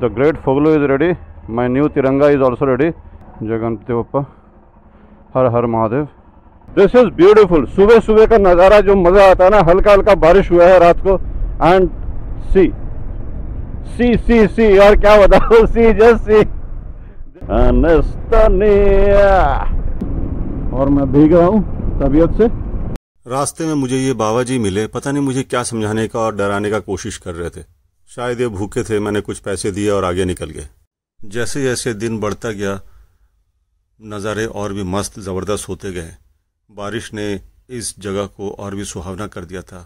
The great Foglu is ready. My new Tiranga is also ready. Jaganpati Bappa. हर हर Mahadev this is beautiful सुबह सुबह का नज़ारा जो मज़ा आता है ना हल्का हल्का बारिश हुआ है रात को एंड सी सी सी सी और क्या बताओ सी जस्ट सी और मैं भीग रहा हूँ तबीयत से रास्ते में मुझे ये बाबा जी मिले पता नहीं मुझे क्या समझाने का और डराने का कोशिश कर रहे थे शायद ये भूखे थे मैंने कुछ पैसे दिए और आगे निकल गए जैसे जैसे दिन बढ़ता गया नज़ारे और भी मस्त ज़बरदस्त होते गए बारिश ने इस जगह को और भी सुहावना कर दिया था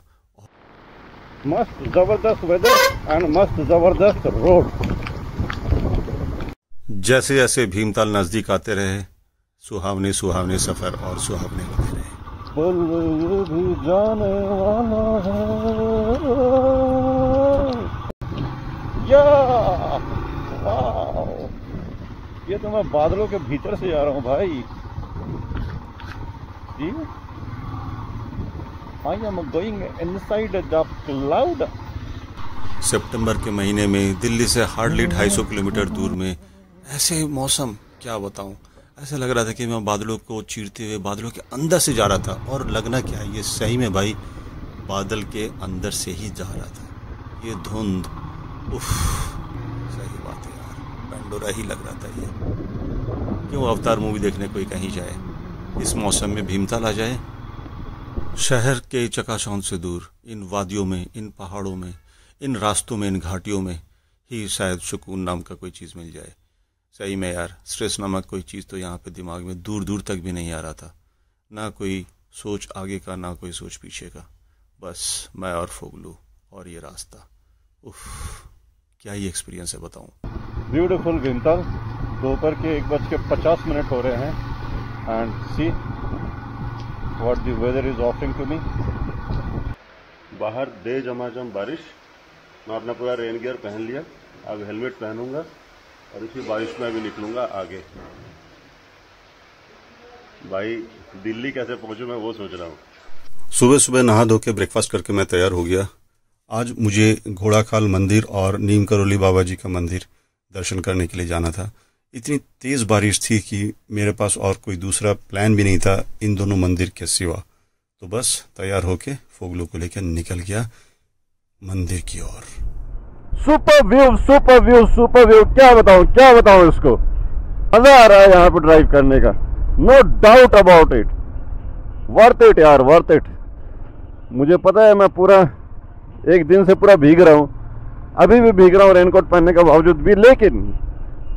मस्त ज़बरदस्त वेदर एंड मस्त ज़बरदस्त रोड जैसे जैसे भीमताल नज़दीक आते रहे सुहावने सुहावने सफ़र और सुहावने होते रहे या ये तो मैं बादलों के भीतर से जा रहा हूँ भाई जी I am going inside the cloud सितंबर के महीने में दिल्ली से हार्डली 250 किलोमीटर दूर में ऐसे मौसम क्या बताऊं ऐसा लग रहा था कि मैं बादलों को चीरते हुए बादलों के अंदर से जा रहा था और लगना क्या है ये सही में भाई बादल के अंदर से ही जा रहा था ये धुंध उफ सही बात है यार पेंडोरा ही लग रहा था ये क्यों अवतार मूवी देखने कोई कहीं जाए इस मौसम में भीमताल आ जाए शहर के चकाशौन से दूर इन वादियों में इन पहाड़ों में इन रास्तों में इन घाटियों में ही शायद सुकून नाम का कोई चीज़ मिल जाए सही में यार स्ट्रेस नामक कोई चीज़ तो यहाँ पे दिमाग में दूर दूर तक भी नहीं आ रहा था ना कोई सोच आगे का ना कोई सोच पीछे का बस मैं और फोगलू और ये रास्ता उफ़ क्या ही एक्सपीरियंस है बताऊँ ब्यूटिफुल विंटर दोपहर के एक बज के पचास मिनट हो रहे हैं and see what the weather is offering to me बाहर दे जमाजम बारिश मैं अपना पूरा रेन गियर पहन लिया अब हेलमेट पहनूंगा और इसी बारिश में अभी निकलूंगा आगे भाई दिल्ली कैसे पहुंचू मैं वो सोच रहा हूँ सुबह सुबह नहा धो के ब्रेकफास्ट करके मैं तैयार हो गया आज मुझे घोड़ाखाल मंदिर और नीम करोली बाबा जी का मंदिर दर्शन करने के लिए जाना था इतनी तेज़ बारिश थी कि मेरे पास और कोई दूसरा प्लान भी नहीं था इन दोनों मंदिर के सिवा तो बस तैयार होके फोगलो को लेकर निकल गया मंदिर की ओर super view super view super view क्या बताऊ क्या बताऊ इसको मजा आ रहा है यहाँ पे ड्राइव करने का no doubt about it worth it यार वर्थ इट मुझे पता है मैं पूरा एक दिन से पूरा भीग रहा हूँ अभी भी भीग रहा हूँ रेनकोट पहनने के बावजूद भी लेकिन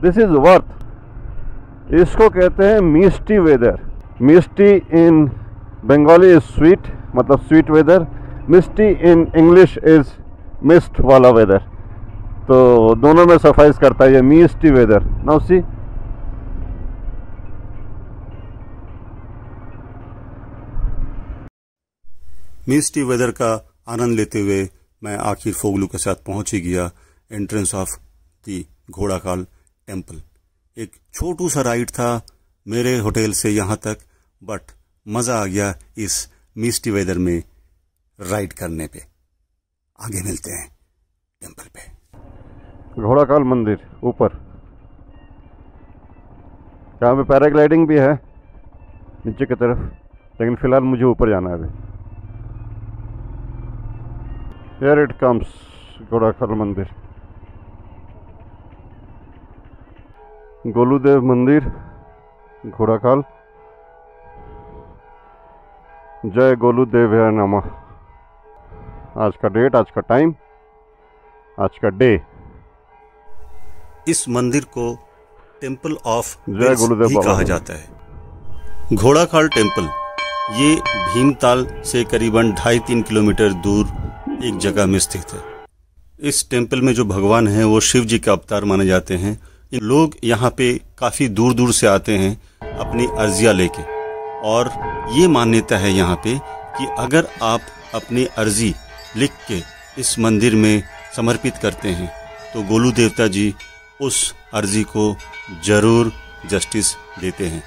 दिस इज़ वर्थ इसको कहते हैं misty weather misty in Bengali is sweet मतलब sweet weather misty in English is mist वाला वेदर तो दोनों में सफाइस करता है ये misty weather now see misty weather का आनंद लेते हुए मैं आखिर फोगलू के साथ पहुंच ही गया entrance of the Ghorakhal temple एक छोटू सा राइड था मेरे होटल से यहाँ तक बट मज़ा आ गया इस मिस्टी वेदर में राइड करने पे आगे मिलते हैं टेम्पल पे घोड़ाकाल मंदिर ऊपर यहाँ पे पैराग्लाइडिंग भी है नीचे की तरफ लेकिन फिलहाल मुझे ऊपर जाना है अभी here it comes gorakhar mandir गोलूदेव मंदिर घोड़ाखाल जय गोलूदेव है नमा आज का डेट आज का टाइम आज का डे इस मंदिर को टेम्पल ऑफ जय गुरुदेव भी कहा जाता है घोड़ाखाल टेम्पल ये भीमताल से करीबन ढाई तीन किलोमीटर दूर एक जगह में स्थित है इस टेम्पल में जो भगवान हैं वो शिव जी के अवतार माने जाते हैं इन लोग यहाँ पे काफ़ी दूर दूर से आते हैं अपनी अर्जिया लेके और ये मान्यता है यहाँ पे कि अगर आप अपनी अर्जी लिख के इस मंदिर में समर्पित करते हैं तो गोलू देवता जी उस अर्जी को ज़रूर जस्टिस देते हैं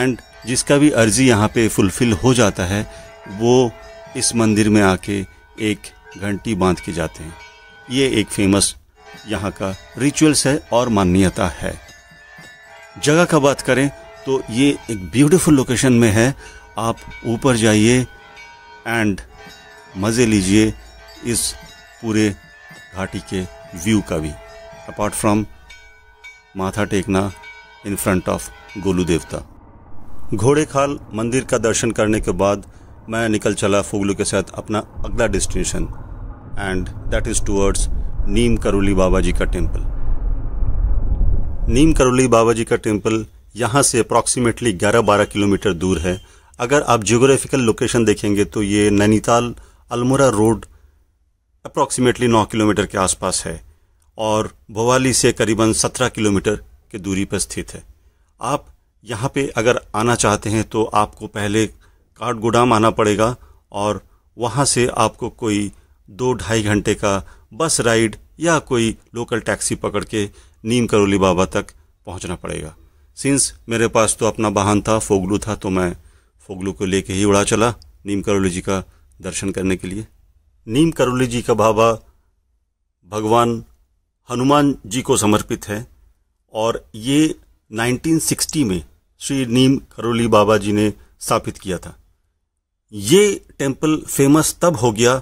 एंड जिसका भी अर्जी यहाँ पे फुलफिल हो जाता है वो इस मंदिर में आके एक घंटी बांध के जाते हैं ये एक फेमस यहाँ का रिचुअल्स है और मान्यता है जगह का बात करें तो ये एक ब्यूटीफुल लोकेशन में है आप ऊपर जाइए एंड मज़े लीजिए इस पूरे घाटी के व्यू का भी अपार्ट फ्रॉम माथा टेकना इन फ्रंट ऑफ गोलू देवता घोड़े खाल मंदिर का दर्शन करने के बाद मैं निकल चला फूगलू के साथ अपना अगला destination and that is towards Neem Karoli Baba ji का टेम्पल नीम करोली बाबा जी का टेम्पल यहाँ से अप्रॉक्सीमेटली 11-12 किलोमीटर दूर है अगर आप जियोग्राफिकल लोकेशन देखेंगे तो ये Nainital Almora road approximately 9 kilometre के आसपास है और भवाली से करीबन 17 किलोमीटर की दूरी पर स्थित है आप यहाँ पे अगर आना चाहते हैं तो आपको पहले गोडाम आना पड़ेगा और वहाँ से आपको कोई दो ढाई घंटे का बस राइड या कोई लोकल टैक्सी पकड़ के नीम करोली बाबा तक पहुँचना पड़ेगा सिंस मेरे पास तो अपना वाहन था फोगलू था तो मैं फोगलू को लेके ही उड़ा चला नीम करोली जी का दर्शन करने के लिए नीम करोली जी का बाबा भगवान हनुमान जी को समर्पित है और ये 1960 में श्री नीम करोली बाबा जी ने स्थापित किया था ये टेम्पल फेमस तब हो गया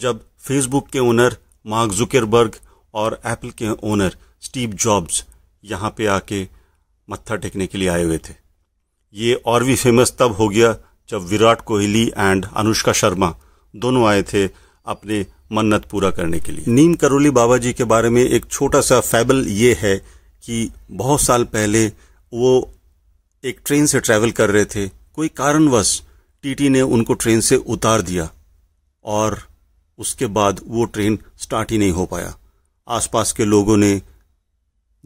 जब फेसबुक के ओनर मार्क जुकरबर्ग और एप्पल के ओनर स्टीव जॉब्स यहाँ पे आके मत्था टेकने के लिए आए हुए थे ये और भी फेमस तब हो गया जब विराट कोहली एंड अनुष्का शर्मा दोनों आए थे अपने मन्नत पूरा करने के लिए नीम करोली बाबा जी के बारे में एक छोटा सा फैबल ये है कि बहुत साल पहले वो एक ट्रेन से ट्रैवल कर रहे थे कोई कारणवश टीटी ने उनको ट्रेन से उतार दिया और उसके बाद वो ट्रेन स्टार्ट ही नहीं हो पाया आसपास के लोगों ने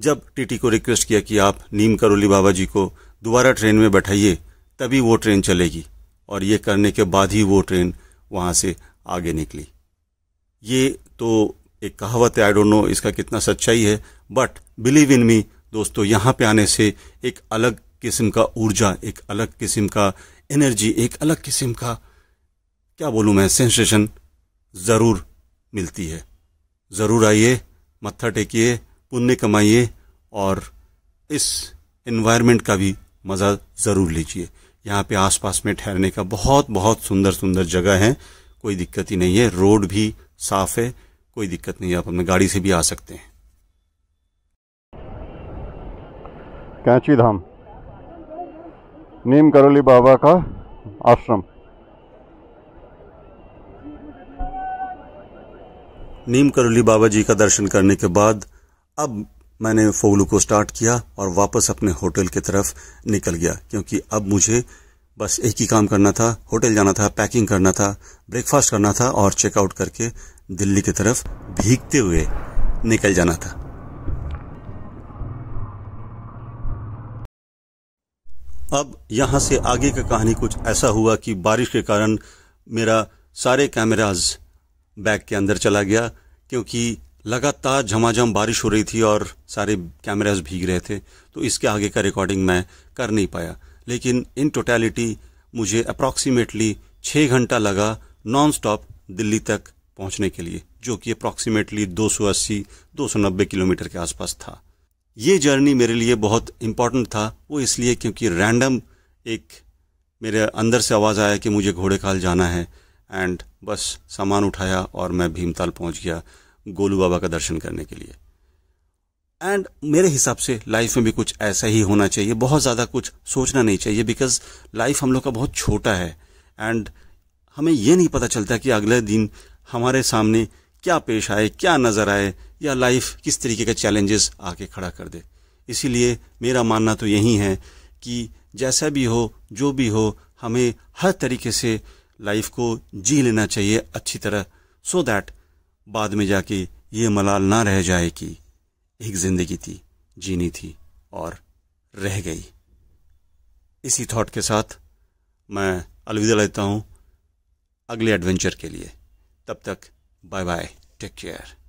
जब टीटी को रिक्वेस्ट किया कि आप नीम करोली बाबा जी को दोबारा ट्रेन में बैठाइए तभी वो ट्रेन चलेगी और ये करने के बाद ही वो ट्रेन वहाँ से आगे निकली ये तो एक कहावत है आई डोंट नो इसका कितना सच्चाई है बट बिलीव इन मी दोस्तों यहाँ पे आने से एक अलग किस्म का ऊर्जा एक अलग किस्म का एनर्जी एक अलग किस्म का क्या बोलूँ मैं सेंसेशन ज़रूर मिलती है ज़रूर आइए मत्था टेकिए पुण्य कमाइए और इस एनवायरनमेंट का भी मज़ा ज़रूर लीजिए यहाँ पे आसपास में ठहरने का बहुत बहुत सुंदर सुंदर जगह है कोई दिक्कत ही नहीं है रोड भी साफ़ है कोई दिक्कत नहीं है आप अपने गाड़ी से भी आ सकते हैं कैंची धाम नीम करोली बाबा का आश्रम नीम करोली बाबा जी का दर्शन करने के बाद अब मैंने फोगलू को स्टार्ट किया और वापस अपने होटल की तरफ निकल गया क्योंकि अब मुझे बस एक ही काम करना था होटल जाना था पैकिंग करना था ब्रेकफास्ट करना था और चेकआउट करके दिल्ली की तरफ भीगते हुए निकल जाना था अब यहाँ से आगे का कहानी कुछ ऐसा हुआ कि बारिश के कारण मेरा सारे कैमराज बैग के अंदर चला गया क्योंकि लगातार झमाझम बारिश हो रही थी और सारे कैमराज भीग रहे थे तो इसके आगे का रिकॉर्डिंग मैं कर नहीं पाया लेकिन इन टोटैलिटी मुझे अप्रॉक्सीमेटली छः घंटा लगा नॉन स्टॉप दिल्ली तक पहुंचने के लिए जो कि अप्रॉक्सीमेटली 280 290 किलोमीटर के आसपास था ये जर्नी मेरे लिए बहुत इम्पॉर्टेंट था वो इसलिए क्योंकि रैंडम एक मेरे अंदर से आवाज़ आया कि मुझे घोड़ेखाल जाना है एंड बस सामान उठाया और मैं भीमताल पहुंच गया गोलू बाबा का दर्शन करने के लिए एंड मेरे हिसाब से लाइफ में भी कुछ ऐसा ही होना चाहिए बहुत ज़्यादा कुछ सोचना नहीं चाहिए बिकॉज लाइफ हम लोग का बहुत छोटा है एंड हमें यह नहीं पता चलता कि अगले दिन हमारे सामने क्या पेश आए क्या नज़र आए या लाइफ किस तरीके का चैलेंजेस आके खड़ा कर दे इसीलिए मेरा मानना तो यही है कि जैसा भी हो जो भी हो हमें हर तरीके से लाइफ को जी लेना चाहिए अच्छी तरह सो so दैट बाद में जाके ये मलाल ना रह जाए कि एक ज़िंदगी थी जीनी थी और रह गई इसी थॉट के साथ मैं अलविदा लेता हूँ अगले एडवेंचर के लिए तब तक Bye bye. Take care.